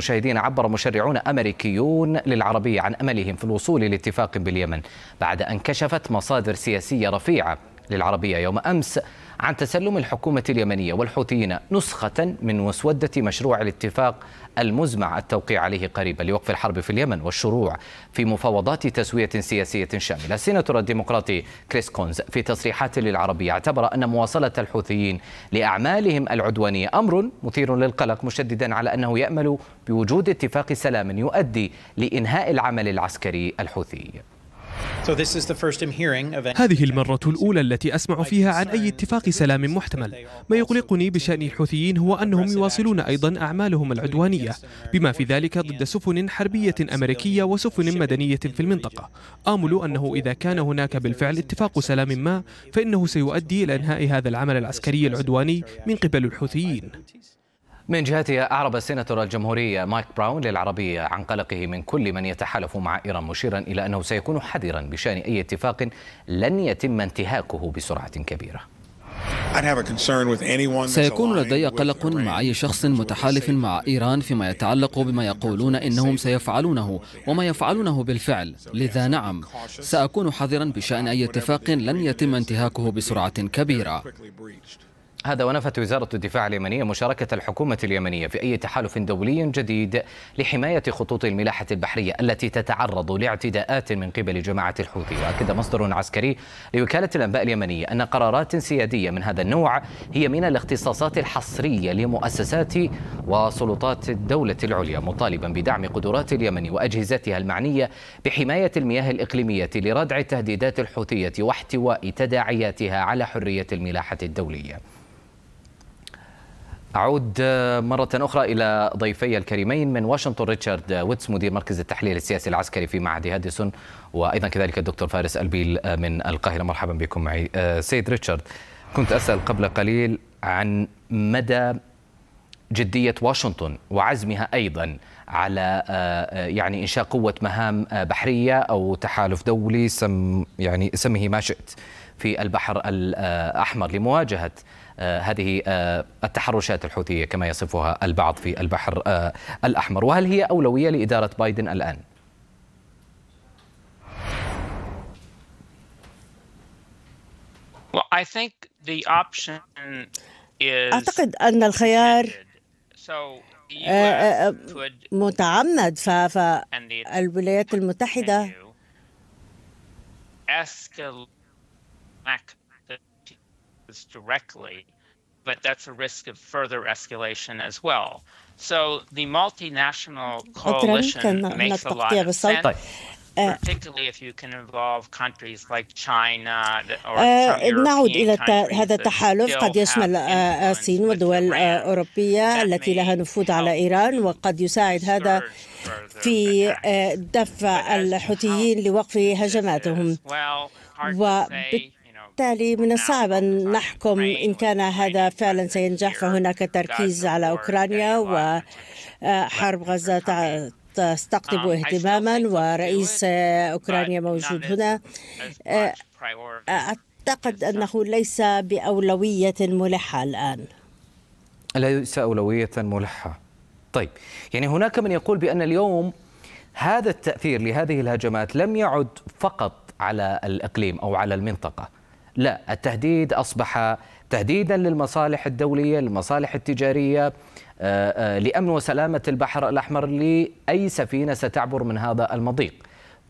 مشاهدين عبر مشرعون أمريكيون للعربية عن أملهم في الوصول لاتفاق باليمن بعد أن كشفت مصادر سياسية رفيعة للعربية يوم أمس عن تسلم الحكومة اليمنية والحوثيين نسخة من مسودة مشروع الاتفاق المزمع التوقيع عليه قريبا لوقف الحرب في اليمن والشروع في مفاوضات تسوية سياسية شاملة السيناتور الديمقراطي كريس كونز في تصريحات للعربية اعتبر أن مواصلة الحوثيين لأعمالهم العدوانية أمر مثير للقلق مشددا على أنه يأمل بوجود اتفاق سلام يؤدي لإنهاء العمل العسكري الحوثي هذه المرة الأولى التي أسمع فيها عن أي اتفاق سلام محتمل ما يقلقني بشأن الحوثيين هو أنهم يواصلون أيضا أعمالهم العدوانية بما في ذلك ضد سفن حربية أمريكية وسفن مدنية في المنطقة آمل أنه إذا كان هناك بالفعل اتفاق سلام ما فإنه سيؤدي إلى إنهاء هذا العمل العسكري العدواني من قبل الحوثيين من جهتها أعرب السيناتور الجمهورية مايك براون للعربية عن قلقه من كل من يتحالف مع إيران مشيرا إلى أنه سيكون حذرا بشأن أي اتفاق لن يتم انتهاكه بسرعة كبيرة سيكون لدي قلق مع أي شخص متحالف مع إيران فيما يتعلق بما يقولون إنهم سيفعلونه وما يفعلونه بالفعل لذا نعم سأكون حذرا بشأن أي اتفاق لن يتم انتهاكه بسرعة كبيرة هذا ونفت وزارة الدفاع اليمنية مشاركة الحكومة اليمنية في أي تحالف دولي جديد لحماية خطوط الملاحة البحرية التي تتعرض لاعتداءات من قبل جماعة الحوثي وأكد مصدر عسكري لوكالة الأنباء اليمنية أن قرارات سيادية من هذا النوع هي من الاختصاصات الحصرية لمؤسسات وسلطات الدولة العليا مطالبا بدعم قدرات اليمن وأجهزتها المعنية بحماية المياه الإقليمية لردع تهديدات الحوثية واحتواء تداعياتها على حرية الملاحة الدولية أعود آه، مرة أخرى إلى ضيفي الكريمين من واشنطن ريتشارد ويتس مدير مركز التحليل السياسي العسكري في معهد هادسون وأيضا كذلك الدكتور فارس ألبيل آه، من القاهرة مرحبا بكم معي آه، سيد ريتشارد كنت أسأل قبل قليل عن مدى جدية واشنطن وعزمها أيضا على يعني إنشاء قوة مهام بحرية أو تحالف دولي سم يعني سمه ما شئت في البحر الأحمر لمواجهة آه، هذه آه، التحرشات الحوثية كما يصفها البعض في البحر آه، الأحمر وهل هي أولوية لإدارة بايدن الآن؟ أعتقد أن الخيار متعمد فالولايات المتحدة cases directly, but that's a risk of further escalation as well. So the multinational coalition makes a lot of sense. particularly if you can involve countries like China or نعود إلى هذا التحالف قد يشمل الصين والدول الأوروبية التي لها نفوذ على إيران وقد يساعد هذا في دفع الحوثيين لوقف هجماتهم وبالتالي وبالتالي من الصعب أن نحكم إن كان هذا فعلا سينجح فهناك تركيز على أوكرانيا وحرب غزة تستقطب اهتماما ورئيس أوكرانيا موجود هنا أعتقد أنه ليس بأولوية ملحة الآن ليس أولوية ملحة طيب يعني هناك من يقول بأن اليوم هذا التأثير لهذه الهجمات لم يعد فقط على الإقليم أو على المنطقة لا التهديد أصبح تهديدا للمصالح الدولية للمصالح التجارية آه، آه، لأمن وسلامة البحر الأحمر لأي سفينة ستعبر من هذا المضيق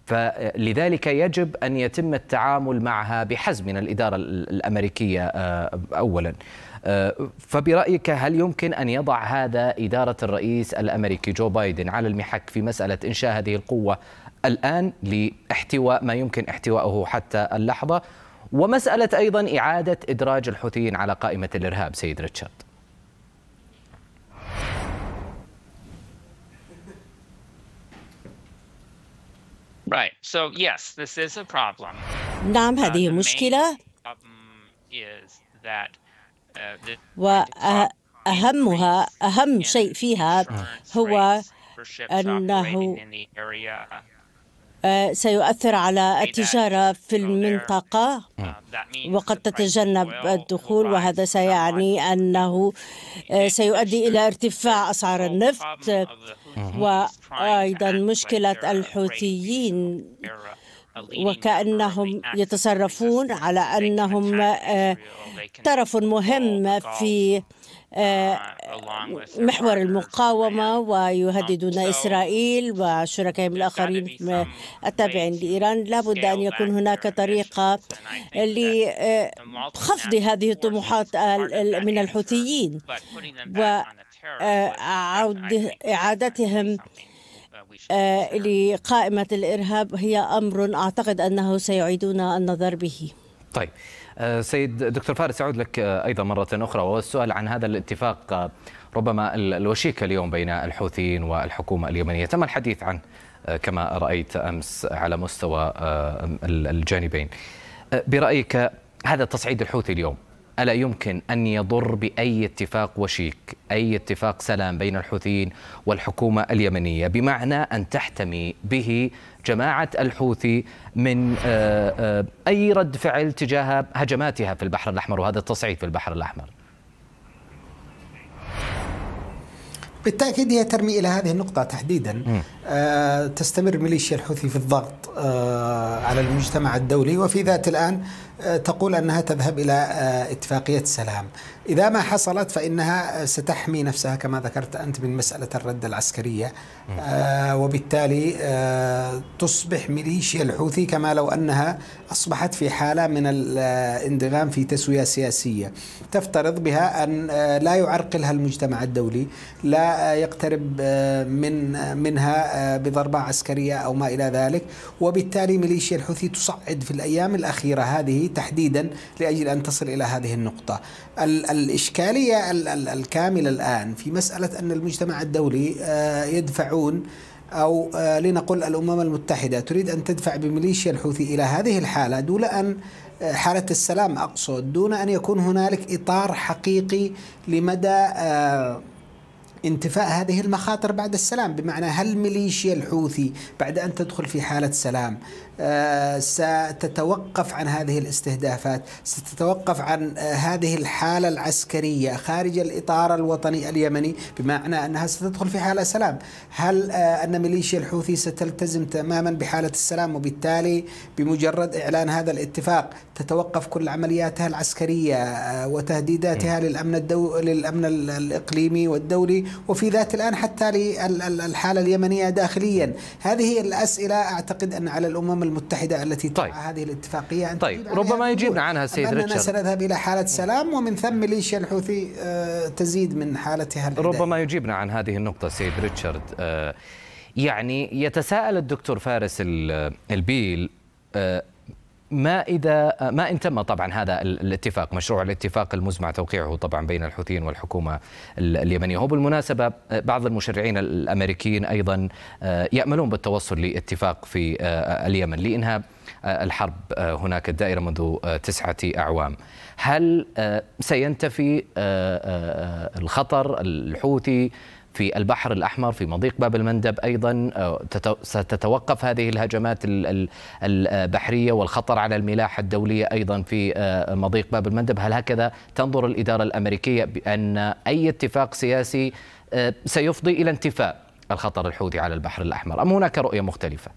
فلذلك يجب أن يتم التعامل معها بحزم من الإدارة الأمريكية آه، أولا فبرأيك هل يمكن أن يضع هذا إدارة الرئيس الأمريكي جو بايدن على المحك في مسألة إنشاء هذه القوة الآن لاحتواء ما يمكن احتواءه حتى اللحظة ومسألة أيضا إعادة إدراج الحوثيين على قائمة الإرهاب سيد ريتشارد نعم uh, هذه مشكلة uh, وأهمها أه- أهم شيء فيها هو أنه آه، سيؤثر على التجارة في المنطقة um, hmm. وقد تتجنب الدخول وهذا سيعني أنه آه، سيؤدي إلى ارتفاع أسعار النفط hmm. وأيضا مشكلة الحوثيين وكأنهم يتصرفون على أنهم آه، طرف مهم في آه، محور المقاومة ويهددون um, إسرائيل وشركائهم الآخرين التابعين لإيران لابد أن يكون هناك طريقة لخفض آه، هذه الطموحات من الحوثيين وإعادتهم آه، لقائمة الإرهاب هي أمر أعتقد أنه سيعيدون النظر به طيب آه، سيد دكتور فارس أعود لك آه، أيضا مرة أخرى وهو السؤال عن هذا الاتفاق آه، ربما الوشيك اليوم بين الحوثيين والحكومة اليمنية تم الحديث عنه كما رأيت أمس على مستوى الجانبين برأيك هذا التصعيد الحوثي اليوم ألا يمكن أن يضر بأي اتفاق وشيك أي اتفاق سلام بين الحوثيين والحكومة اليمنية بمعنى أن تحتمي به جماعة الحوثي من آه، آه، أي رد فعل تجاه هجماتها في البحر الأحمر وهذا التصعيد في البحر الأحمر بالتاكيد هي ترمي الى هذه النقطه تحديدا آه تستمر ميليشيا الحوثي في الضغط آه على المجتمع الدولي وفي ذات الان آه تقول انها تذهب الى آه اتفاقيه سلام إذا ما حصلت فإنها ستحمي نفسها كما ذكرت أنت من مسألة الرد العسكرية آه، وبالتالي آه، تصبح ميليشيا الحوثي كما لو أنها أصبحت في حالة من الاندغام في تسوية سياسية تفترض بها أن آه، لا يعرقلها المجتمع الدولي لا يقترب من منها بضربة عسكرية أو ما إلى ذلك وبالتالي ميليشيا الحوثي تصعد في الأيام الأخيرة هذه تحديدا لأجل أن تصل إلى هذه النقطة الإشكالية الكاملة الآن في مسألة أن المجتمع الدولي آه، يدفعون أو آه، لنقل الأمم المتحدة تريد أن تدفع بميليشيا الحوثي إلى هذه الحالة دون أن آه، حالة السلام أقصد دون أن يكون هنالك إطار حقيقي لمدى انتفاء هذه المخاطر بعد السلام بمعنى هل ميليشيا الحوثي بعد أن تدخل في حالة سلام آه، ستتوقف عن هذه الاستهدافات ستتوقف عن آه، هذه الحالة العسكرية خارج الإطار الوطني اليمني بمعنى أنها ستدخل في حالة سلام هل آه، أن ميليشيا الحوثي ستلتزم تماما بحالة السلام وبالتالي بمجرد إعلان هذا الاتفاق تتوقف كل عملياتها العسكرية وتهديداتها للأمن, الدو... للأمن الإقليمي والدولي وفي ذات الآن حتى للحالة اليمنية داخليا هذه الأسئلة أعتقد أن على الأمم المتحدة التي طيب. هذه الاتفاقية أن طيب ربما يجيبنا عنها السيد ريتشارد سنذهب إلى حالة سلام ومن ثم ميليشيا الحوثي آه، تزيد من حالتها البداية. ربما يجيبنا عن هذه النقطة سيد ريتشارد آه، يعني يتساءل الدكتور فارس البيل آه، ما إذا ما إن تم طبعا هذا الاتفاق مشروع الاتفاق المزمع توقيعه طبعا بين الحوثيين والحكومة اليمنية هو بالمناسبة بعض المشرعين الأمريكيين أيضا آه، يأملون بالتوصل لاتفاق في آه، اليمن لإنهاء آه، الحرب هناك الدائرة منذ تسعة أعوام هل سينتفي الخطر الحوثي في البحر الأحمر في مضيق باب المندب أيضا آه، ستتوقف هذه الهجمات البحرية والخطر على الملاحة الدولية أيضا في آه، مضيق باب المندب هل هكذا تنظر الإدارة الأمريكية بأن أي اتفاق سياسي آه، سيفضي إلى انتفاء الخطر الحوثي على البحر الأحمر أم هناك رؤية مختلفة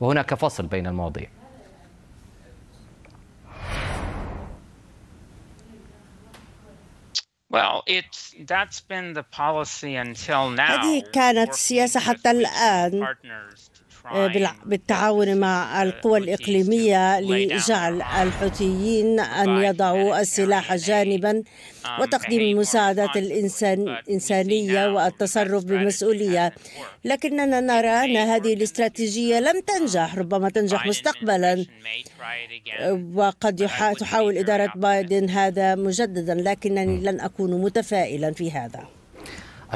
وهناك فصل بين المواضيع Well, it's that's been the policy until now. هذه كانت حتى الآن آه، بالتعاون مع uh, القوى الإقليمية لجعل الحوثيين أن يضعوا السلاح جانبا um, وتقديم مساعدات الإنسانية والتصرف بمسؤولية لكننا نرى أن هذه الاستراتيجية لم تنجح ربما تنجح مستقبلا آه، وقد تحاول إدارة بايدن هذا مجددا لكنني hmm. لن أكون متفائلا في هذا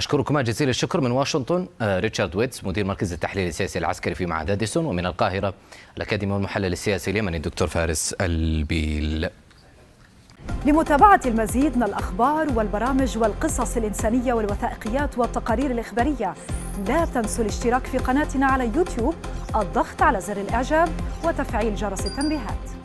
أشكركما جزيل الشكر من واشنطن آه، ريتشارد ويتس مدير مركز التحليل السياسي العسكري في معهد أديسون ومن القاهرة الأكاديمي والمحلل السياسي اليمني الدكتور فارس البيل لمتابعة المزيد من الأخبار والبرامج والقصص الإنسانية والوثائقيات والتقارير الإخبارية لا تنسوا الاشتراك في قناتنا على يوتيوب الضغط على زر الإعجاب وتفعيل جرس التنبيهات